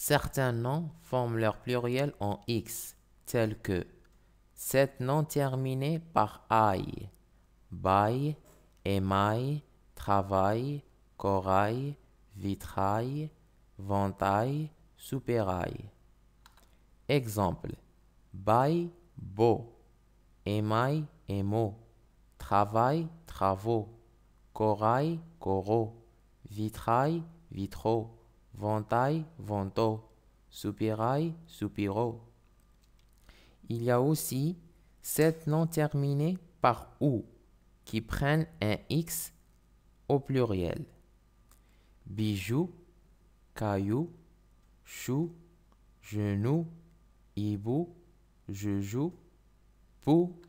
Certains noms forment leur pluriel en X, tels que sept noms terminés par i, bail, émail, travail, corail, vitrail, ventail, soupérail. Exemple bail, beau, émail, emo, travail, travaux, corail, coraux, vitrail, vitraux. Ventaille, vento, soupirail, soupiro. Il y a aussi sept noms terminés par ou qui prennent un x au pluriel. Bijou, caillou, chou, genou, hibou, joue, pou,